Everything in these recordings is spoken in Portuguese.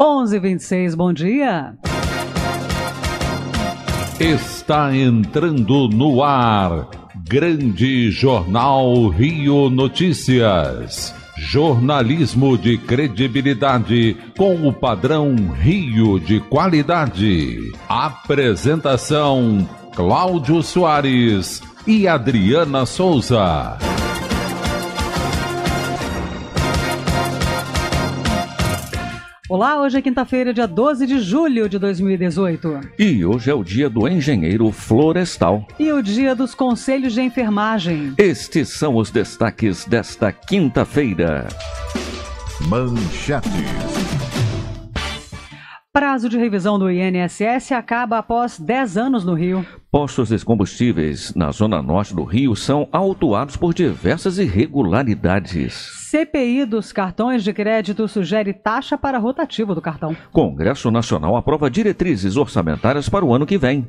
1126, bom dia. Está entrando no ar. Grande Jornal Rio Notícias. Jornalismo de credibilidade com o padrão Rio de qualidade. Apresentação: Cláudio Soares e Adriana Souza. Olá, hoje é quinta-feira, dia 12 de julho de 2018. E hoje é o dia do engenheiro florestal. E o dia dos conselhos de enfermagem. Estes são os destaques desta quinta-feira. Manchetes. Prazo de revisão do INSS acaba após 10 anos no Rio. Postos de combustíveis na zona norte do Rio são autuados por diversas irregularidades. CPI dos cartões de crédito sugere taxa para rotativo do cartão. Congresso Nacional aprova diretrizes orçamentárias para o ano que vem.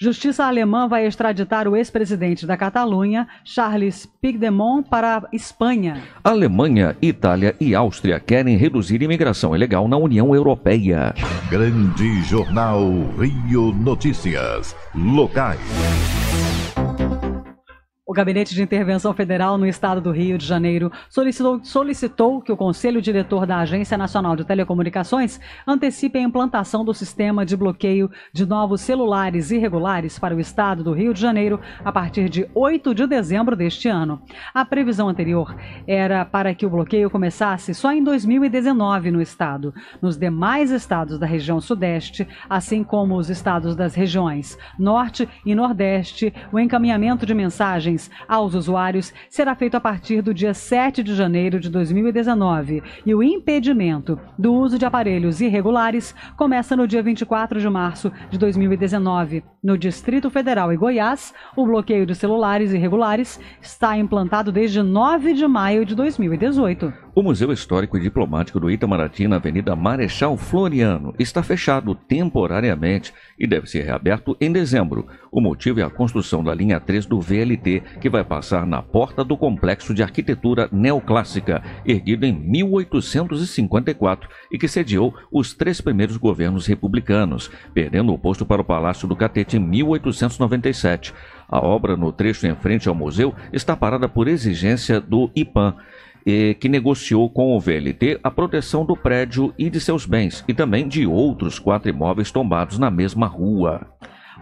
Justiça alemã vai extraditar o ex-presidente da Catalunha, Charles Puigdemont, para a Espanha. Alemanha, Itália e Áustria querem reduzir imigração ilegal na União Europeia. Grande Jornal Rio Notícias. Locais. Gabinete de Intervenção Federal no Estado do Rio de Janeiro solicitou, solicitou que o Conselho Diretor da Agência Nacional de Telecomunicações antecipe a implantação do sistema de bloqueio de novos celulares irregulares para o Estado do Rio de Janeiro a partir de 8 de dezembro deste ano. A previsão anterior era para que o bloqueio começasse só em 2019 no Estado. Nos demais estados da região Sudeste, assim como os estados das regiões Norte e Nordeste, o encaminhamento de mensagens aos usuários será feito a partir do dia 7 de janeiro de 2019 e o impedimento do uso de aparelhos irregulares começa no dia 24 de março de 2019. No Distrito Federal e Goiás, o bloqueio de celulares irregulares está implantado desde 9 de maio de 2018. O Museu Histórico e Diplomático do Itamaraty, na Avenida Marechal Floriano, está fechado temporariamente e deve ser reaberto em dezembro. O motivo é a construção da linha 3 do VLT, que vai passar na porta do complexo de arquitetura neoclássica, erguido em 1854 e que sediou os três primeiros governos republicanos, perdendo o posto para o Palácio do Catete em 1897. A obra no trecho em frente ao museu está parada por exigência do IPAM eh, que negociou com o VLT a proteção do prédio e de seus bens, e também de outros quatro imóveis tombados na mesma rua.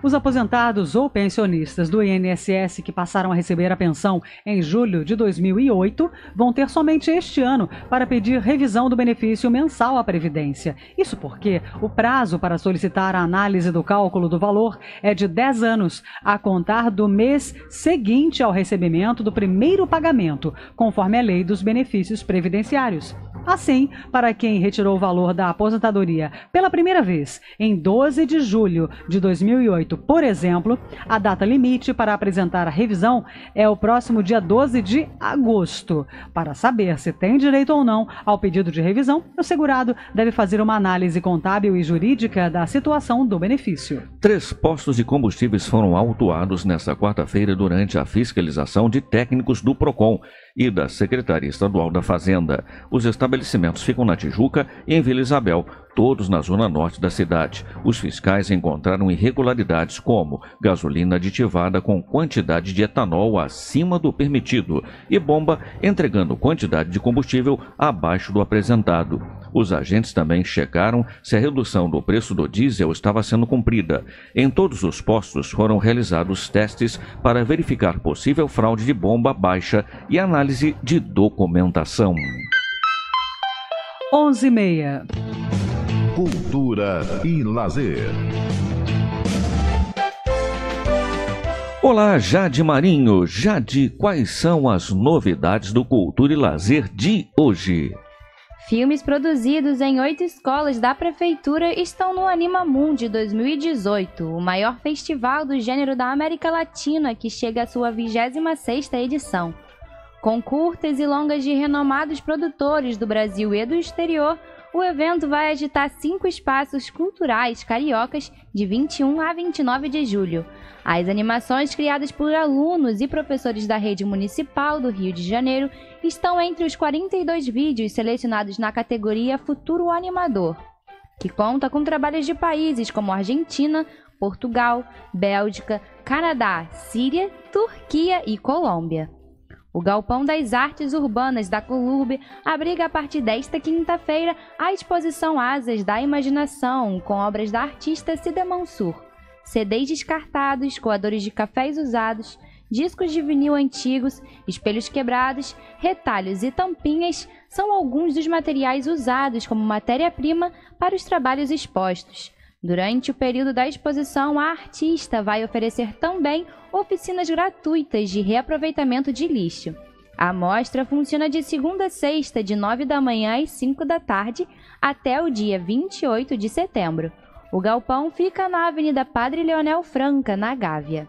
Os aposentados ou pensionistas do INSS que passaram a receber a pensão em julho de 2008 vão ter somente este ano para pedir revisão do benefício mensal à Previdência. Isso porque o prazo para solicitar a análise do cálculo do valor é de 10 anos, a contar do mês seguinte ao recebimento do primeiro pagamento, conforme a lei dos benefícios previdenciários. Assim, para quem retirou o valor da aposentadoria pela primeira vez em 12 de julho de 2008, por exemplo, a data limite para apresentar a revisão é o próximo dia 12 de agosto. Para saber se tem direito ou não ao pedido de revisão, o segurado deve fazer uma análise contábil e jurídica da situação do benefício. Três postos de combustíveis foram autuados nesta quarta-feira durante a fiscalização de técnicos do PROCON e da Secretaria Estadual da Fazenda. Os estabelecimentos ficam na Tijuca e em Vila Isabel, todos na zona norte da cidade. Os fiscais encontraram irregularidades como gasolina aditivada com quantidade de etanol acima do permitido e bomba entregando quantidade de combustível abaixo do apresentado. Os agentes também checaram se a redução do preço do diesel estava sendo cumprida. Em todos os postos foram realizados testes para verificar possível fraude de bomba baixa e análise de documentação. 11 Cultura e lazer. Olá, Jade Marinho. Jade, quais são as novidades do Cultura e Lazer de hoje? Filmes produzidos em oito escolas da prefeitura estão no Anima Mundi 2018, o maior festival do gênero da América Latina que chega à sua 26ª edição. Com curtas e longas de renomados produtores do Brasil e do exterior, o evento vai agitar cinco espaços culturais cariocas de 21 a 29 de julho. As animações criadas por alunos e professores da rede municipal do Rio de Janeiro estão entre os 42 vídeos selecionados na categoria Futuro Animador, que conta com trabalhos de países como Argentina, Portugal, Bélgica, Canadá, Síria, Turquia e Colômbia. O Galpão das Artes Urbanas da Colurb abriga a partir desta quinta-feira a exposição Asas da Imaginação, com obras da artista Cida Mansur. CDs descartados, coadores de cafés usados, discos de vinil antigos, espelhos quebrados, retalhos e tampinhas são alguns dos materiais usados como matéria-prima para os trabalhos expostos. Durante o período da exposição, a artista vai oferecer também oficinas gratuitas de reaproveitamento de lixo. A mostra funciona de segunda a sexta, de 9 da manhã às 5 da tarde, até o dia 28 de setembro. O galpão fica na Avenida Padre Leonel Franca, na Gávea.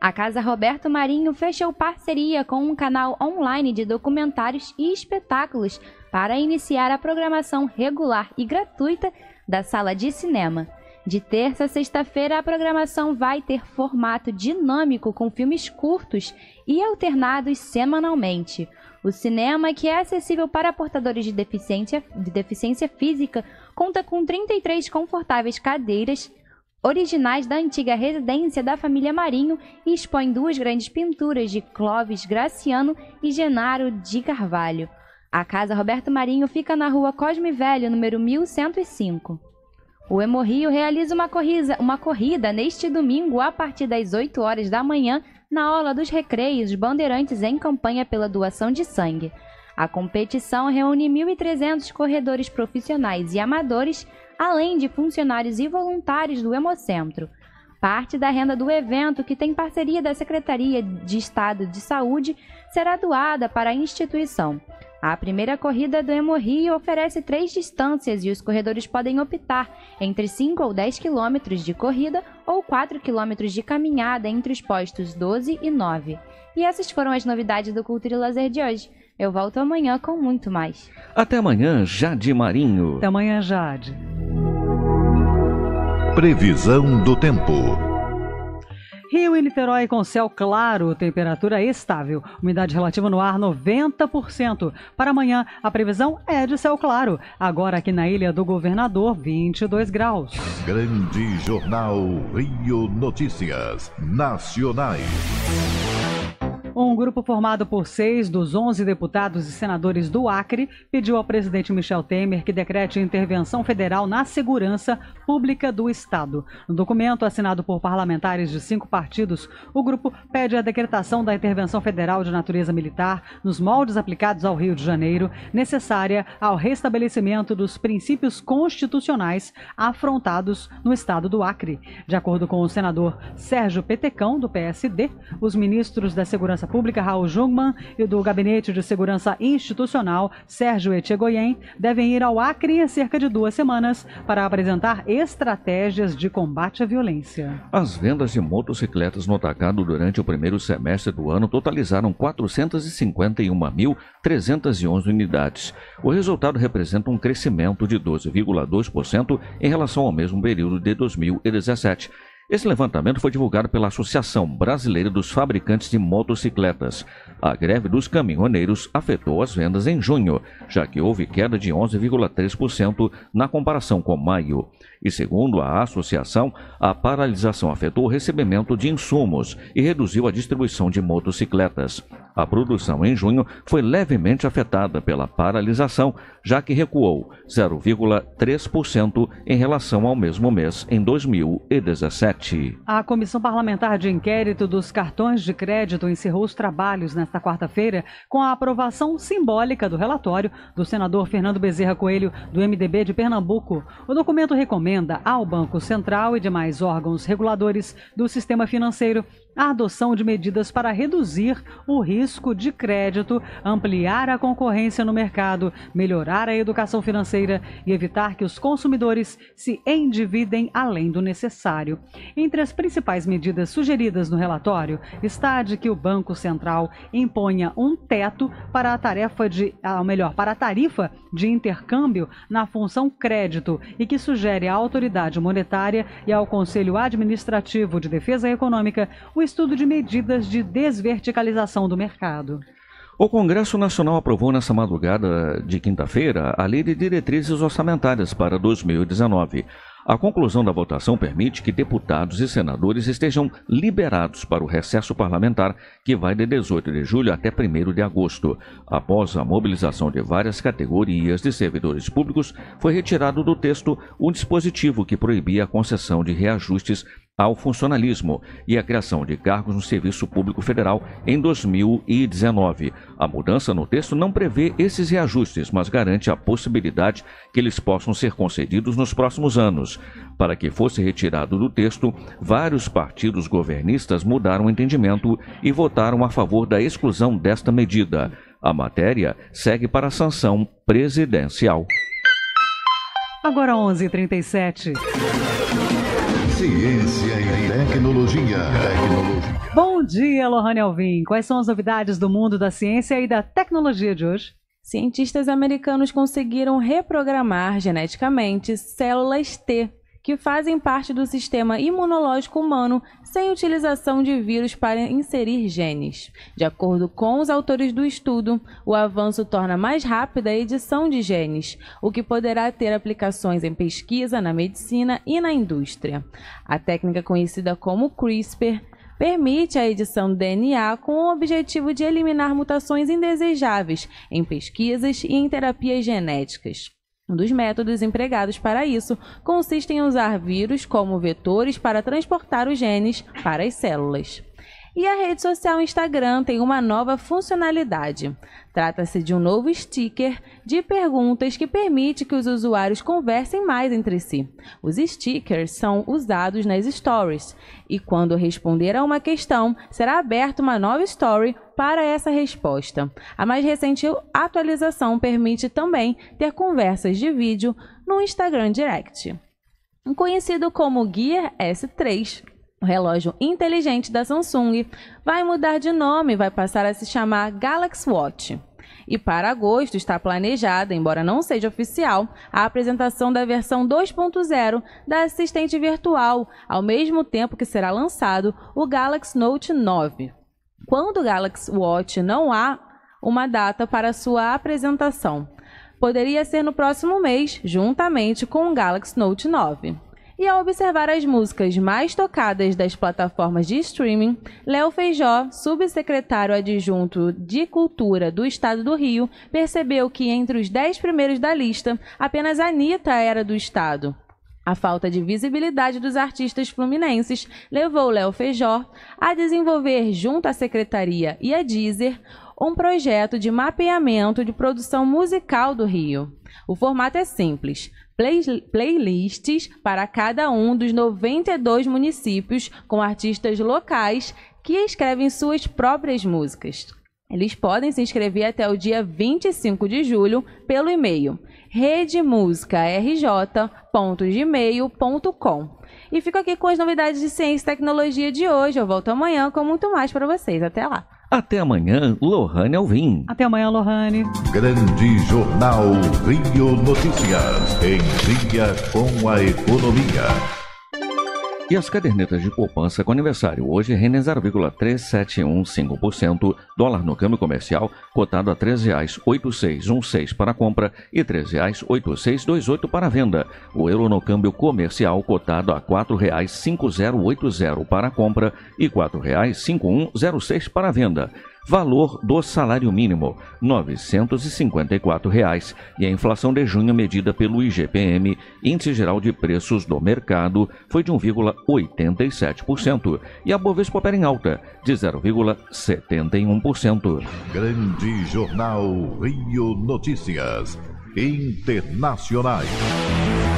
A Casa Roberto Marinho fechou parceria com um canal online de documentários e espetáculos para iniciar a programação regular e gratuita da sala de cinema. De terça a sexta-feira, a programação vai ter formato dinâmico com filmes curtos e alternados semanalmente. O cinema, que é acessível para portadores de deficiência, de deficiência física conta com 33 confortáveis cadeiras originais da antiga residência da família Marinho e expõe duas grandes pinturas de Clóvis Graciano e Genaro de Carvalho. A Casa Roberto Marinho fica na rua Cosme Velho, número 1105. O Hemorrio realiza uma corrida, uma corrida neste domingo a partir das 8 horas da manhã na aula dos recreios Bandeirantes em campanha pela doação de sangue. A competição reúne 1.300 corredores profissionais e amadores, além de funcionários e voluntários do Hemocentro. Parte da renda do evento, que tem parceria da Secretaria de Estado de Saúde, será doada para a instituição. A primeira corrida do Hemorrio oferece três distâncias e os corredores podem optar entre 5 ou 10 quilômetros de corrida ou 4 quilômetros de caminhada entre os postos 12 e 9. E essas foram as novidades do Cultura e Lazer de hoje. Eu volto amanhã com muito mais. Até amanhã, Jade Marinho. Até amanhã, Jade. Previsão do tempo. Rio e Niterói com céu claro, temperatura estável, umidade relativa no ar 90%. Para amanhã, a previsão é de céu claro. Agora aqui na Ilha do Governador, 22 graus. Grande Jornal Rio Notícias Nacionais. Um grupo formado por seis dos onze deputados e senadores do Acre pediu ao presidente Michel Temer que decrete intervenção federal na segurança pública do Estado. No documento assinado por parlamentares de cinco partidos, o grupo pede a decretação da intervenção federal de natureza militar nos moldes aplicados ao Rio de Janeiro, necessária ao restabelecimento dos princípios constitucionais afrontados no Estado do Acre. De acordo com o senador Sérgio Petecão, do PSD, os ministros da Segurança Pública, Raul Jungmann, e do Gabinete de Segurança Institucional, Sérgio Etchegoyen, devem ir ao Acre em cerca de duas semanas para apresentar estratégias de combate à violência. As vendas de motocicletas no atacado durante o primeiro semestre do ano totalizaram 451.311 unidades. O resultado representa um crescimento de 12,2% em relação ao mesmo período de 2017 esse levantamento foi divulgado pela Associação Brasileira dos Fabricantes de Motocicletas. A greve dos caminhoneiros afetou as vendas em junho, já que houve queda de 11,3% na comparação com maio. E segundo a associação, a paralisação afetou o recebimento de insumos e reduziu a distribuição de motocicletas. A produção em junho foi levemente afetada pela paralisação, já que recuou 0,3% em relação ao mesmo mês em 2017. A Comissão Parlamentar de Inquérito dos Cartões de Crédito encerrou os trabalhos nesta quarta-feira com a aprovação simbólica do relatório do senador Fernando Bezerra Coelho, do MDB de Pernambuco. O documento recomenda ao Banco Central e demais órgãos reguladores do sistema financeiro a adoção de medidas para reduzir o risco de crédito, ampliar a concorrência no mercado, melhorar melhorar a educação financeira e evitar que os consumidores se endividem além do necessário. Entre as principais medidas sugeridas no relatório está a de que o Banco Central imponha um teto para a tarefa de, ah, ou melhor, para a tarifa de intercâmbio na função crédito e que sugere à autoridade monetária e ao Conselho Administrativo de Defesa Econômica o estudo de medidas de desverticalização do mercado. O Congresso Nacional aprovou nesta madrugada de quinta-feira a Lei de Diretrizes Orçamentárias para 2019. A conclusão da votação permite que deputados e senadores estejam liberados para o recesso parlamentar, que vai de 18 de julho até 1 de agosto. Após a mobilização de várias categorias de servidores públicos, foi retirado do texto um dispositivo que proibia a concessão de reajustes ao funcionalismo e a criação de cargos no Serviço Público Federal em 2019. A mudança no texto não prevê esses reajustes, mas garante a possibilidade que eles possam ser concedidos nos próximos anos. Para que fosse retirado do texto, vários partidos governistas mudaram o entendimento e votaram a favor da exclusão desta medida. A matéria segue para a sanção presidencial. Agora 11:37. Ciência e tecnologia. tecnologia. Bom dia, Lohane Alvim. Quais são as novidades do mundo da ciência e da tecnologia de hoje? Cientistas americanos conseguiram reprogramar geneticamente células T, que fazem parte do sistema imunológico humano sem utilização de vírus para inserir genes. De acordo com os autores do estudo, o avanço torna mais rápida a edição de genes, o que poderá ter aplicações em pesquisa, na medicina e na indústria. A técnica conhecida como CRISPR permite a edição do DNA com o objetivo de eliminar mutações indesejáveis em pesquisas e em terapias genéticas. Um dos métodos empregados para isso consiste em usar vírus como vetores para transportar os genes para as células. E a rede social Instagram tem uma nova funcionalidade. Trata-se de um novo sticker de perguntas que permite que os usuários conversem mais entre si. Os stickers são usados nas stories e quando responder a uma questão, será aberta uma nova story para essa resposta. A mais recente atualização permite também ter conversas de vídeo no Instagram Direct. Conhecido como Gear S3, o relógio inteligente da Samsung vai mudar de nome, vai passar a se chamar Galaxy Watch. E para agosto está planejada, embora não seja oficial, a apresentação da versão 2.0 da assistente virtual, ao mesmo tempo que será lançado o Galaxy Note 9. Quando o Galaxy Watch não há uma data para sua apresentação. Poderia ser no próximo mês, juntamente com o Galaxy Note 9. E ao observar as músicas mais tocadas das plataformas de streaming, Léo Feijó, subsecretário adjunto de Cultura do Estado do Rio, percebeu que entre os dez primeiros da lista, apenas Anitta era do Estado. A falta de visibilidade dos artistas fluminenses levou Léo Feijó a desenvolver, junto à secretaria e a Deezer, um projeto de mapeamento de produção musical do Rio. O formato é simples: play, playlists para cada um dos 92 municípios com artistas locais que escrevem suas próprias músicas. Eles podem se inscrever até o dia 25 de julho pelo e-mail redemuscarj.gmail.com. E fico aqui com as novidades de ciência e tecnologia de hoje. Eu volto amanhã com muito mais para vocês. Até lá! Até amanhã, Lohane Alvim. Até amanhã, Lohane. Grande Jornal Rio Notícias. Em dia com a economia. E as cadernetas de poupança com aniversário hoje rendem 0,3715%, dólar no câmbio comercial cotado a R$ 13,8616 para compra e R$ 13,8628 para venda. O euro no câmbio comercial cotado a R$ 4,5080 para compra e R$ 4,5106 para venda valor do salário mínimo R$ 954 reais, e a inflação de junho medida pelo IGPM, Índice Geral de Preços do Mercado, foi de 1,87% e a Bovespa opera em alta de 0,71%. Grande Jornal Rio Notícias Internacionais.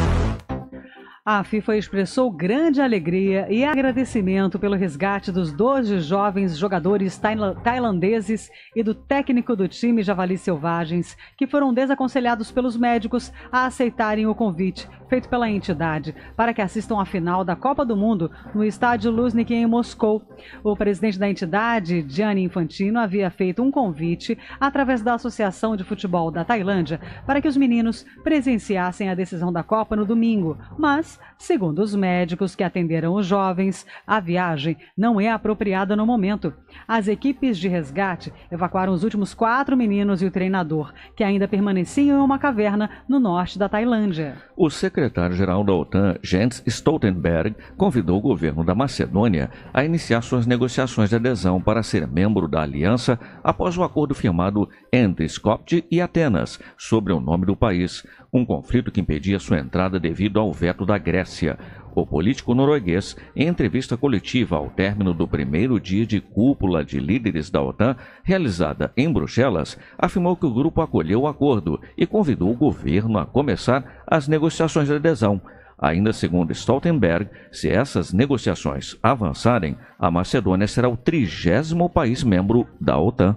A FIFA expressou grande alegria e agradecimento pelo resgate dos 12 jovens jogadores tailandeses e do técnico do time Javali Selvagens, que foram desaconselhados pelos médicos a aceitarem o convite feito pela entidade para que assistam à final da Copa do Mundo no estádio Luzhniki em Moscou. O presidente da entidade, Gianni Infantino, havia feito um convite através da Associação de Futebol da Tailândia para que os meninos presenciassem a decisão da Copa no domingo, mas mas, segundo os médicos que atenderam os jovens, a viagem não é apropriada no momento. As equipes de resgate evacuaram os últimos quatro meninos e o treinador, que ainda permaneciam em uma caverna no norte da Tailândia. O secretário-geral da OTAN, Jens Stoltenberg, convidou o governo da Macedônia a iniciar suas negociações de adesão para ser membro da aliança após o acordo firmado entre Skopje e Atenas sobre o nome do país um conflito que impedia sua entrada devido ao veto da Grécia. O político norueguês, em entrevista coletiva ao término do primeiro dia de cúpula de líderes da OTAN, realizada em Bruxelas, afirmou que o grupo acolheu o acordo e convidou o governo a começar as negociações de adesão. Ainda segundo Stoltenberg, se essas negociações avançarem, a Macedônia será o trigésimo país membro da OTAN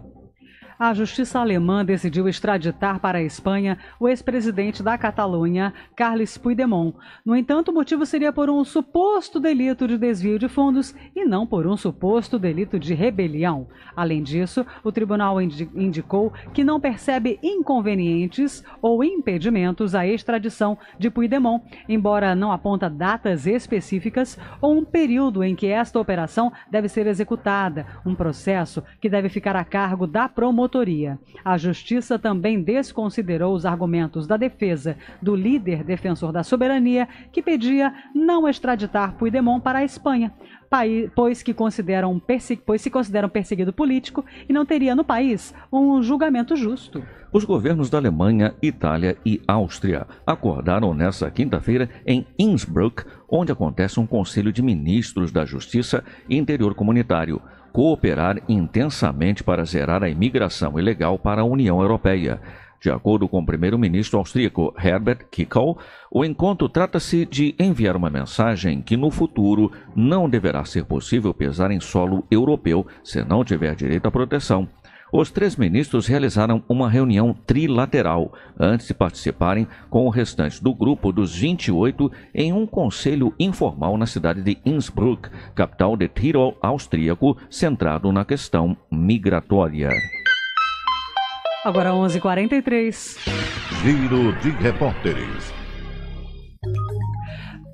a justiça alemã decidiu extraditar para a Espanha o ex-presidente da Catalunha, Carles Puigdemont. No entanto, o motivo seria por um suposto delito de desvio de fundos e não por um suposto delito de rebelião. Além disso, o tribunal indicou que não percebe inconvenientes ou impedimentos à extradição de Puigdemont, embora não aponta datas específicas ou um período em que esta operação deve ser executada, um processo que deve ficar a cargo da promoção promotoria. A Justiça também desconsiderou os argumentos da defesa do líder defensor da soberania, que pedia não extraditar Puigdemont para a Espanha, país, pois, que consideram pois se consideram perseguido político e não teria no país um julgamento justo. Os governos da Alemanha, Itália e Áustria acordaram nesta quinta-feira em Innsbruck, onde acontece um Conselho de Ministros da Justiça e Interior Comunitário cooperar intensamente para zerar a imigração ilegal para a União Europeia. De acordo com o primeiro-ministro austríaco Herbert Kickl, o encontro trata-se de enviar uma mensagem que no futuro não deverá ser possível pesar em solo europeu se não tiver direito à proteção os três ministros realizaram uma reunião trilateral antes de participarem com o restante do grupo dos 28 em um conselho informal na cidade de Innsbruck, capital de Tirol austríaco, centrado na questão migratória. Agora 11:43. Giro de repórteres.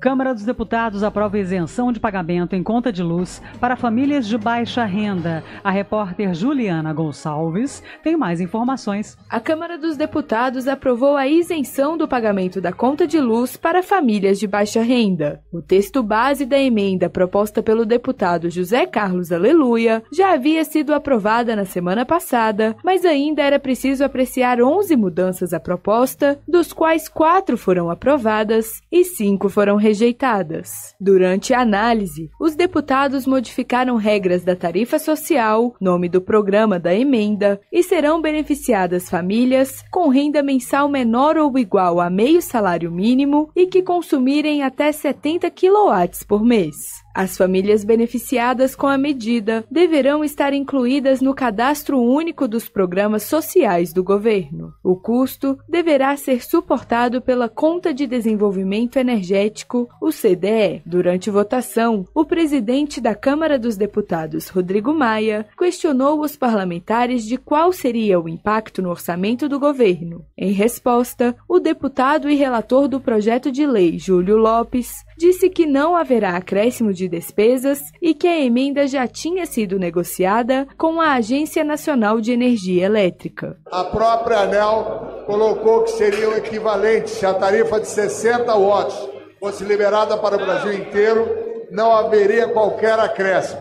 Câmara dos Deputados aprova isenção de pagamento em conta de luz para famílias de baixa renda. A repórter Juliana Gonçalves tem mais informações. A Câmara dos Deputados aprovou a isenção do pagamento da conta de luz para famílias de baixa renda. O texto base da emenda proposta pelo deputado José Carlos Aleluia já havia sido aprovada na semana passada, mas ainda era preciso apreciar 11 mudanças à proposta, dos quais quatro foram aprovadas e cinco foram rejeitadas rejeitadas. Durante a análise, os deputados modificaram regras da tarifa social, nome do programa da emenda, e serão beneficiadas famílias com renda mensal menor ou igual a meio salário mínimo e que consumirem até 70 kW por mês. As famílias beneficiadas com a medida deverão estar incluídas no cadastro único dos programas sociais do governo. O custo deverá ser suportado pela Conta de Desenvolvimento Energético, o CDE. Durante votação, o presidente da Câmara dos Deputados, Rodrigo Maia, questionou os parlamentares de qual seria o impacto no orçamento do governo. Em resposta, o deputado e relator do projeto de lei, Júlio Lopes, disse que não haverá acréscimo de despesas e que a emenda já tinha sido negociada com a Agência Nacional de Energia Elétrica. A própria ANEL colocou que seriam equivalentes se a tarifa de 60 watts fosse liberada para o Brasil inteiro, não haveria qualquer acréscimo.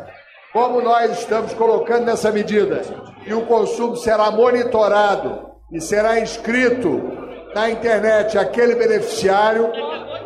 Como nós estamos colocando nessa medida e o consumo será monitorado e será inscrito na internet aquele beneficiário,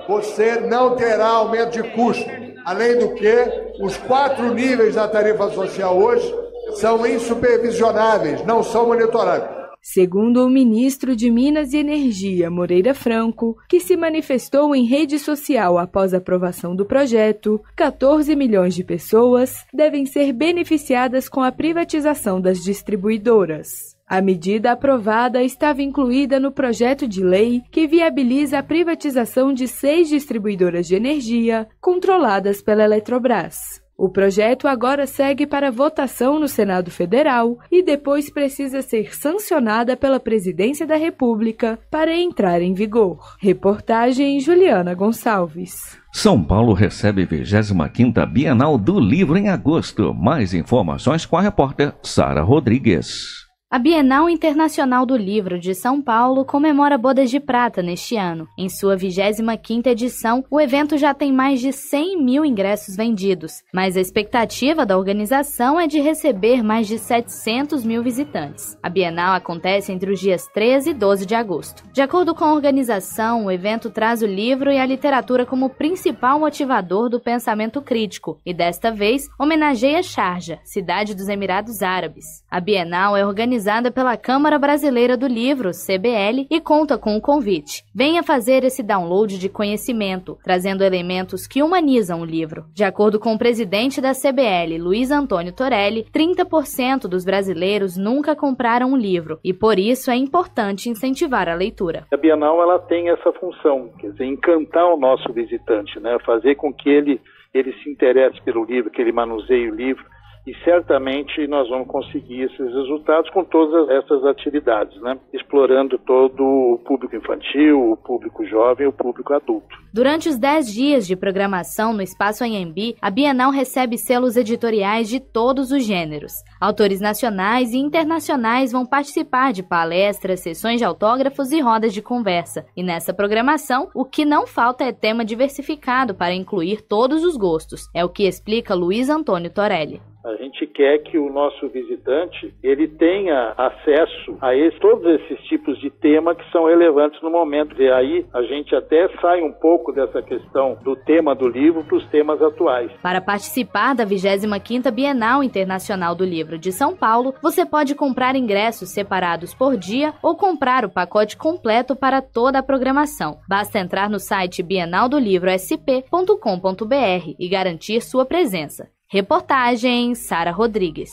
você não terá aumento de custo. Além do que, os quatro níveis da tarifa social hoje são insupervisionáveis, não são monitoráveis. Segundo o ministro de Minas e Energia, Moreira Franco, que se manifestou em rede social após a aprovação do projeto, 14 milhões de pessoas devem ser beneficiadas com a privatização das distribuidoras. A medida aprovada estava incluída no projeto de lei que viabiliza a privatização de seis distribuidoras de energia controladas pela Eletrobras. O projeto agora segue para votação no Senado Federal e depois precisa ser sancionada pela Presidência da República para entrar em vigor. Reportagem Juliana Gonçalves. São Paulo recebe 25ª Bienal do Livro em agosto. Mais informações com a repórter Sara Rodrigues. A Bienal Internacional do Livro de São Paulo comemora Bodas de Prata neste ano. Em sua 25ª edição, o evento já tem mais de 100 mil ingressos vendidos, mas a expectativa da organização é de receber mais de 700 mil visitantes. A Bienal acontece entre os dias 13 e 12 de agosto. De acordo com a organização, o evento traz o livro e a literatura como principal motivador do pensamento crítico e, desta vez, homenageia Sharjah, cidade dos Emirados Árabes. A Bienal é organizada organizada pela Câmara Brasileira do Livro, CBL, e conta com o um convite. Venha fazer esse download de conhecimento, trazendo elementos que humanizam o livro. De acordo com o presidente da CBL, Luiz Antônio Torelli, 30% dos brasileiros nunca compraram um livro e por isso é importante incentivar a leitura. A Bienal ela tem essa função, quer dizer, encantar o nosso visitante, né? fazer com que ele ele se interesse pelo livro, que ele manuseie o livro, e certamente nós vamos conseguir esses resultados com todas essas atividades, né? explorando todo o público infantil, o público jovem, o público adulto. Durante os 10 dias de programação no Espaço Anhembi, a Bienal recebe selos editoriais de todos os gêneros. Autores nacionais e internacionais vão participar de palestras, sessões de autógrafos e rodas de conversa. E nessa programação, o que não falta é tema diversificado para incluir todos os gostos. É o que explica Luiz Antônio Torelli. A gente quer que o nosso visitante ele tenha acesso a esse, todos esses tipos de tema que são relevantes no momento. E aí a gente até sai um pouco pouco dessa questão do tema do livro para os temas atuais. Para participar da 25ª Bienal Internacional do Livro de São Paulo, você pode comprar ingressos separados por dia ou comprar o pacote completo para toda a programação. Basta entrar no site bienaldolivro.sp.com.br e garantir sua presença. Reportagem Sara Rodrigues.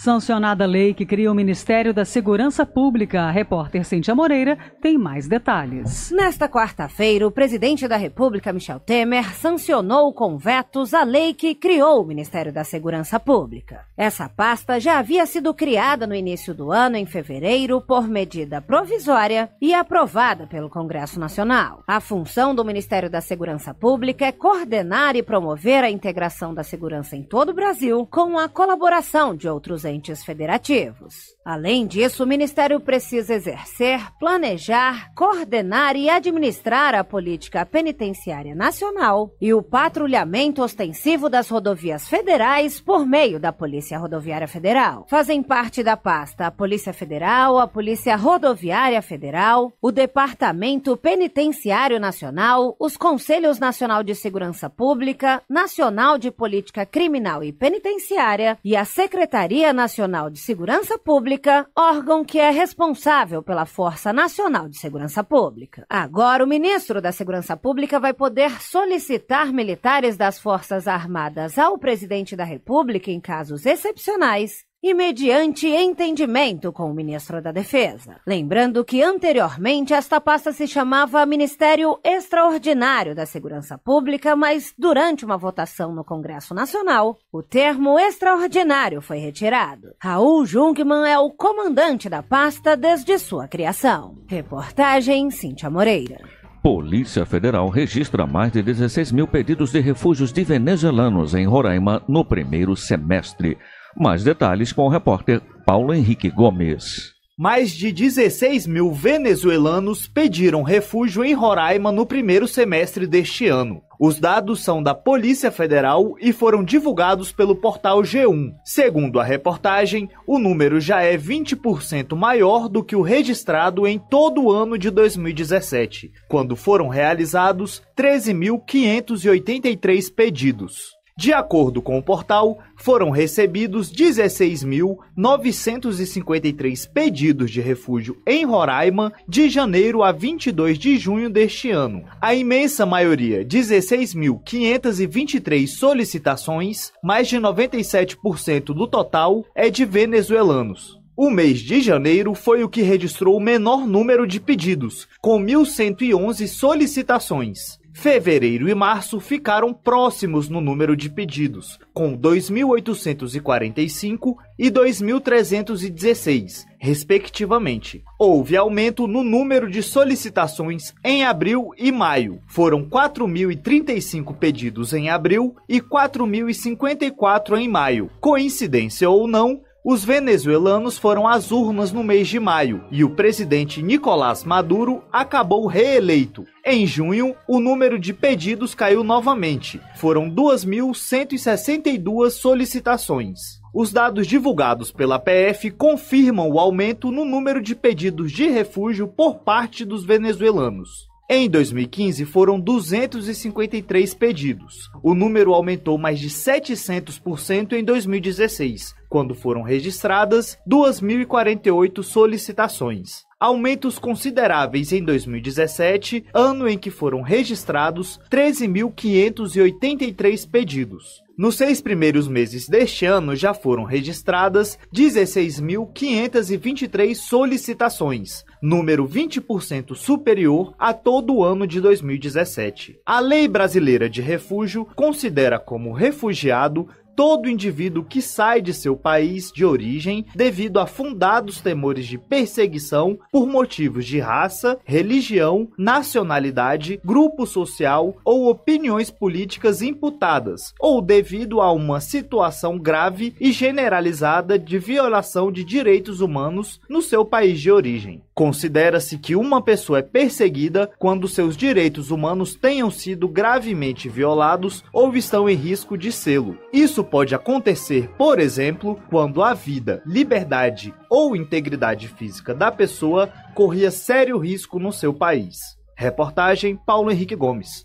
Sancionada a lei que cria o Ministério da Segurança Pública, a repórter Cintia Moreira tem mais detalhes. Nesta quarta-feira, o presidente da República, Michel Temer, sancionou com vetos a lei que criou o Ministério da Segurança Pública. Essa pasta já havia sido criada no início do ano, em fevereiro, por medida provisória e aprovada pelo Congresso Nacional. A função do Ministério da Segurança Pública é coordenar e promover a integração da segurança em todo o Brasil com a colaboração de outros entes federativos. Além disso, o Ministério precisa exercer, planejar, coordenar e administrar a política penitenciária nacional e o patrulhamento ostensivo das rodovias federais por meio da Polícia Rodoviária Federal. Fazem parte da pasta a Polícia Federal, a Polícia Rodoviária Federal, o Departamento Penitenciário Nacional, os Conselhos Nacional de Segurança Pública, Nacional de Política Criminal e Penitenciária e a Secretaria Nacional de Segurança Pública, órgão que é responsável pela Força Nacional de Segurança Pública. Agora, o ministro da Segurança Pública vai poder solicitar militares das Forças Armadas ao presidente da República em casos excepcionais e mediante entendimento com o ministro da Defesa. Lembrando que anteriormente esta pasta se chamava Ministério Extraordinário da Segurança Pública, mas durante uma votação no Congresso Nacional, o termo extraordinário foi retirado. Raul Jungmann é o comandante da pasta desde sua criação. Reportagem Cíntia Moreira. Polícia Federal registra mais de 16 mil pedidos de refúgios de venezuelanos em Roraima no primeiro semestre. Mais detalhes com o repórter Paulo Henrique Gomes. Mais de 16 mil venezuelanos pediram refúgio em Roraima no primeiro semestre deste ano. Os dados são da Polícia Federal e foram divulgados pelo portal G1. Segundo a reportagem, o número já é 20% maior do que o registrado em todo o ano de 2017, quando foram realizados 13.583 pedidos. De acordo com o portal, foram recebidos 16.953 pedidos de refúgio em Roraima de janeiro a 22 de junho deste ano. A imensa maioria, 16.523 solicitações, mais de 97% do total, é de venezuelanos. O mês de janeiro foi o que registrou o menor número de pedidos, com 1.111 solicitações. Fevereiro e março ficaram próximos no número de pedidos, com 2.845 e 2.316, respectivamente. Houve aumento no número de solicitações em abril e maio. Foram 4.035 pedidos em abril e 4.054 em maio. Coincidência ou não, os venezuelanos foram às urnas no mês de maio e o presidente Nicolás Maduro acabou reeleito. Em junho, o número de pedidos caiu novamente. Foram 2.162 solicitações. Os dados divulgados pela PF confirmam o aumento no número de pedidos de refúgio por parte dos venezuelanos. Em 2015, foram 253 pedidos. O número aumentou mais de 700% em 2016, quando foram registradas 2.048 solicitações. Aumentos consideráveis em 2017, ano em que foram registrados 13.583 pedidos. Nos seis primeiros meses deste ano já foram registradas 16.523 solicitações, número 20% superior a todo o ano de 2017. A Lei Brasileira de Refúgio considera como refugiado todo indivíduo que sai de seu país de origem devido a fundados temores de perseguição por motivos de raça, religião, nacionalidade, grupo social ou opiniões políticas imputadas, ou devido a uma situação grave e generalizada de violação de direitos humanos no seu país de origem. Considera-se que uma pessoa é perseguida quando seus direitos humanos tenham sido gravemente violados ou estão em risco de sê-lo. Isso pode acontecer, por exemplo, quando a vida, liberdade ou integridade física da pessoa corria sério risco no seu país. Reportagem Paulo Henrique Gomes.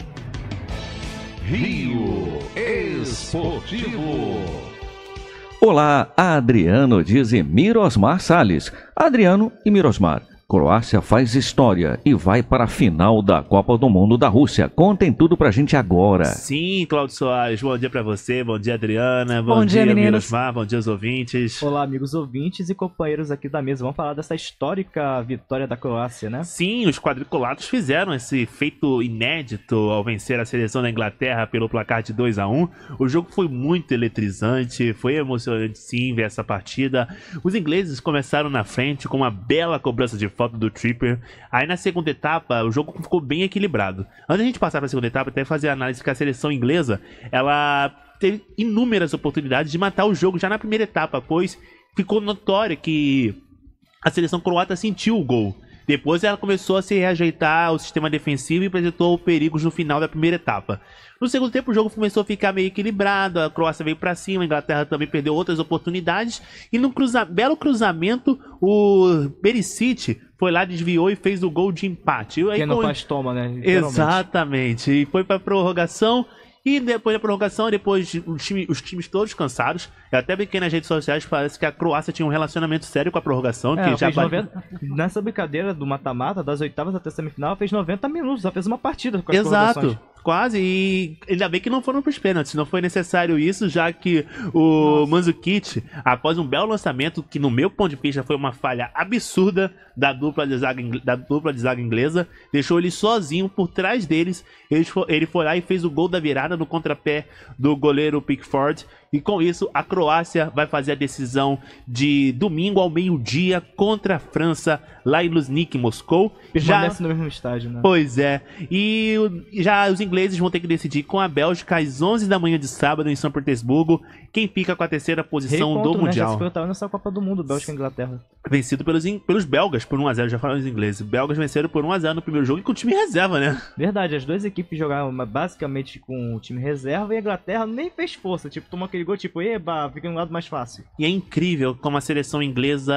Rio Esportivo. Olá, Adriano Dizemir Osmar Sales. Adriano e Mirosmar Croácia faz história e vai para a final da Copa do Mundo da Rússia. Contem tudo pra gente agora. Sim, Cláudio Soares, bom dia para você, bom dia, Adriana, bom, bom dia, dia bom dia, os ouvintes. Olá, amigos ouvintes e companheiros aqui da mesa. Vamos falar dessa histórica vitória da Croácia, né? Sim, os quadriculados fizeram esse feito inédito ao vencer a seleção da Inglaterra pelo placar de 2 a 1 O jogo foi muito eletrizante, foi emocionante sim ver essa partida. Os ingleses começaram na frente com uma bela cobrança de falta do Tripper. Aí na segunda etapa, o jogo ficou bem equilibrado. Antes da gente passar para a segunda etapa, até fazer a análise que a seleção inglesa, ela teve inúmeras oportunidades de matar o jogo já na primeira etapa, pois ficou notório que a seleção croata sentiu o gol. Depois ela começou a se reajeitar ao sistema defensivo e apresentou perigos no final da primeira etapa. No segundo tempo, o jogo começou a ficar meio equilibrado, a Croácia veio para cima, a Inglaterra também perdeu outras oportunidades, e num cruza belo cruzamento, o Perisic foi lá, desviou e fez o gol de empate. Quem é não faz toma, né? Exatamente. E foi para prorrogação, e depois da prorrogação, depois de um time, os times todos cansados, eu até brinquei nas redes sociais, parece que a Croácia tinha um relacionamento sério com a prorrogação. É, que já bate... 90... Nessa brincadeira do mata-mata, das oitavas até semifinal, fez 90 minutos, ela fez uma partida com as Exato quase. E ainda bem que não foram pros pênaltis. Não foi necessário isso, já que o Nossa. Manzukic, após um belo lançamento, que no meu ponto de vista foi uma falha absurda da dupla de zaga, da dupla de zaga inglesa, deixou ele sozinho por trás deles. Ele foi, ele foi lá e fez o gol da virada no contrapé do goleiro Pickford. E com isso, a Croácia vai fazer a decisão de domingo ao meio-dia contra a França, lá em Luznik, Moscou. Permanece já... no mesmo estádio, né? Pois é. E já os ingleses vão ter que decidir com a Bélgica às 11 da manhã de sábado em São Petersburgo quem fica com a terceira posição Rei do contra, Mundial. Né? Já nessa Copa do Mundo, Bélgica e Inglaterra. Vencido pelos, in... pelos belgas por 1x0, já falaram os ingleses. Belgas venceram por 1x0 no primeiro jogo e com o time reserva, né? Verdade, as duas equipes jogaram basicamente com o time reserva e a Inglaterra nem fez força. Tipo, tomou aquele ligou, tipo, eba, fica um lado mais fácil. E é incrível como a seleção inglesa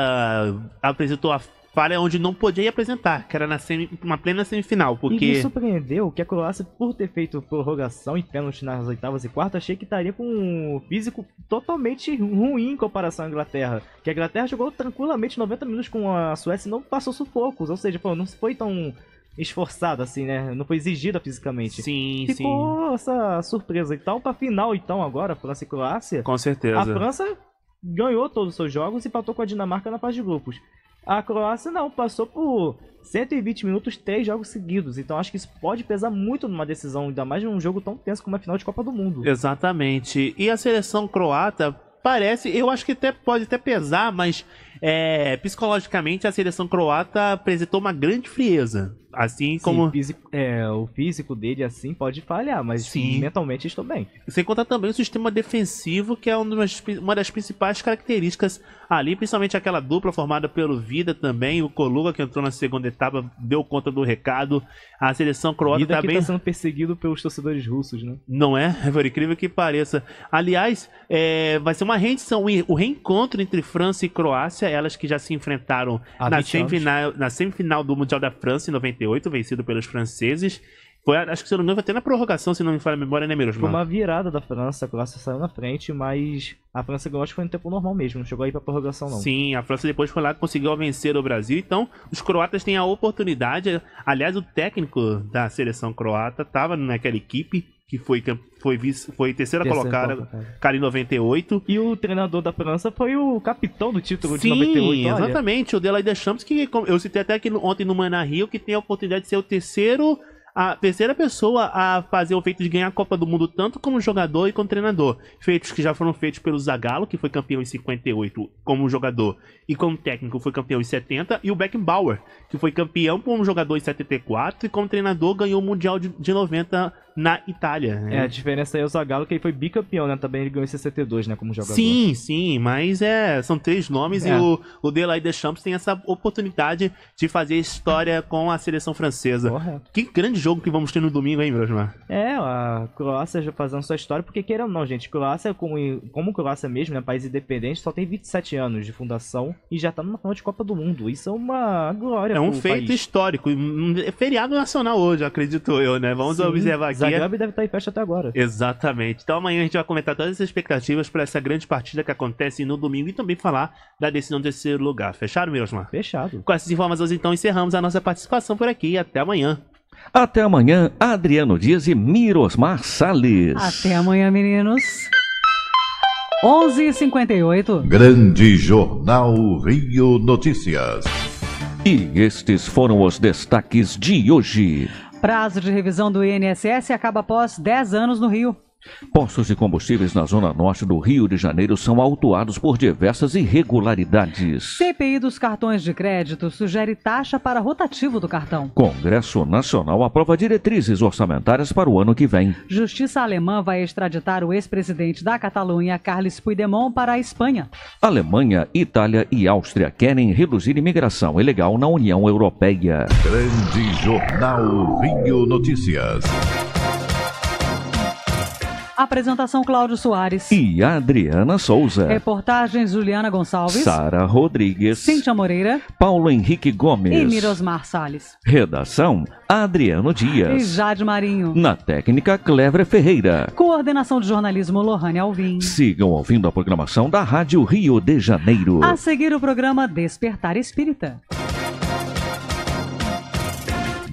apresentou a falha onde não podia apresentar, que era na semi, uma plena semifinal, porque... E me surpreendeu que a Croácia, por ter feito prorrogação e pênalti nas oitavas e quartas, achei que estaria com um físico totalmente ruim em comparação à Inglaterra. Que a Inglaterra jogou tranquilamente 90 minutos com a Suécia e não passou sufocos, ou seja, pô, não foi tão esforçado, assim, né? Não foi exigida fisicamente. Sim, Ficou sim. Ficou essa surpresa. e então, tal pra final, então, agora, França e Croácia. Com certeza. A França ganhou todos os seus jogos e patou com a Dinamarca na fase de grupos. A Croácia não, passou por 120 minutos, três jogos seguidos. Então acho que isso pode pesar muito numa decisão, ainda mais num jogo tão tenso como a final de Copa do Mundo. Exatamente. E a seleção croata parece, eu acho que até pode até pesar, mas é, psicologicamente a seleção croata apresentou uma grande frieza. Assim como. Sim, físico, é, o físico dele assim pode falhar, mas Sim. mentalmente estou bem. Sem contar também o sistema defensivo, que é uma das, uma das principais características ali, principalmente aquela dupla formada pelo Vida também, o Coluga que entrou na segunda etapa, deu conta do recado. A seleção croata Vida tá que bem... Tá sendo perseguido pelos torcedores russos, né? Não é? É por incrível que pareça. Aliás, é, vai ser uma rendição, o reencontro entre França e Croácia é elas que já se enfrentaram na semifinal, na semifinal do Mundial da França em 98, vencido pelos franceses. Foi, acho que se eu não me engano, até na prorrogação, se não me falha a memória, né, Miros? Foi uma virada da França, a Croácia saiu na frente, mas a França ganhou, acho que foi no tempo normal mesmo, não chegou aí pra prorrogação, não. Sim, a França depois foi lá e conseguiu vencer o Brasil, então os croatas têm a oportunidade. Aliás, o técnico da seleção croata estava naquela equipe, que foi, foi, foi terceira, terceira colocada, colocada. cara em 98. E o treinador da França foi o capitão do título Sim, de 98. Olha. exatamente, o Delay Deschamps, que eu citei até aqui ontem no Maná Rio, que tem a oportunidade de ser o terceiro a terceira pessoa a fazer o feito de ganhar a Copa do Mundo tanto como jogador e como treinador. Feitos que já foram feitos pelo Zagallo, que foi campeão em 58 como jogador e como técnico foi campeão em 70, e o Beckenbauer, que foi campeão como jogador em 74 e como treinador ganhou o Mundial de, de 90 na Itália. Né? É, a diferença é o Zagallo, que ele foi bicampeão, né? Também ele ganhou em 62, né? Como jogador. Sim, sim, mas é, são três nomes é. e o, o Delay Deschamps tem essa oportunidade de fazer história com a seleção francesa. Correto. Que grande jogo que vamos ter no domingo, hein, Brosmar? É, a Croácia já fazendo sua história, porque queira ou não, gente, Croácia, como, como Croácia mesmo, né? País independente, só tem 27 anos de fundação e já tá numa final de Copa do Mundo. Isso é uma glória. É um feito país. histórico. Hum, é feriado nacional hoje, acredito eu, né? Vamos sim, observar aqui a Gabi deve estar tá em festa até agora. Exatamente. Então amanhã a gente vai comentar todas as expectativas para essa grande partida que acontece no domingo e também falar da decisão do terceiro lugar. Fechado, Mirosmar? Fechado. Com essas informações, então, encerramos a nossa participação por aqui. Até amanhã. Até amanhã, Adriano Dias e Mirosmar Salles. Até amanhã, meninos. 11:58. Grande Jornal Rio Notícias. E estes foram os destaques de hoje. Prazo de revisão do INSS acaba após 10 anos no Rio. Postos de combustíveis na zona norte do Rio de Janeiro são autuados por diversas irregularidades. CPI dos cartões de crédito sugere taxa para rotativo do cartão. Congresso Nacional aprova diretrizes orçamentárias para o ano que vem. Justiça alemã vai extraditar o ex-presidente da Catalunha, Carles Puigdemont, para a Espanha. Alemanha, Itália e Áustria querem reduzir imigração ilegal na União Europeia. Grande Jornal Rio Notícias. Apresentação Cláudio Soares. E Adriana Souza. Reportagens Juliana Gonçalves. Sara Rodrigues. Cíntia Moreira. Paulo Henrique Gomes. E Mirosmar Salles. Redação Adriano Dias. E Jade Marinho. Na técnica Clever Ferreira. Coordenação de jornalismo Lohane Alvim. Sigam ouvindo a programação da Rádio Rio de Janeiro. A seguir o programa Despertar Espírita.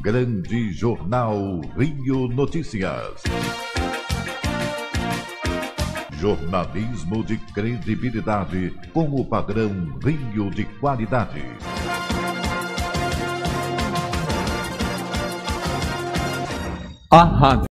Grande Jornal Rio Notícias. Jornalismo de credibilidade com o padrão Rio de qualidade. A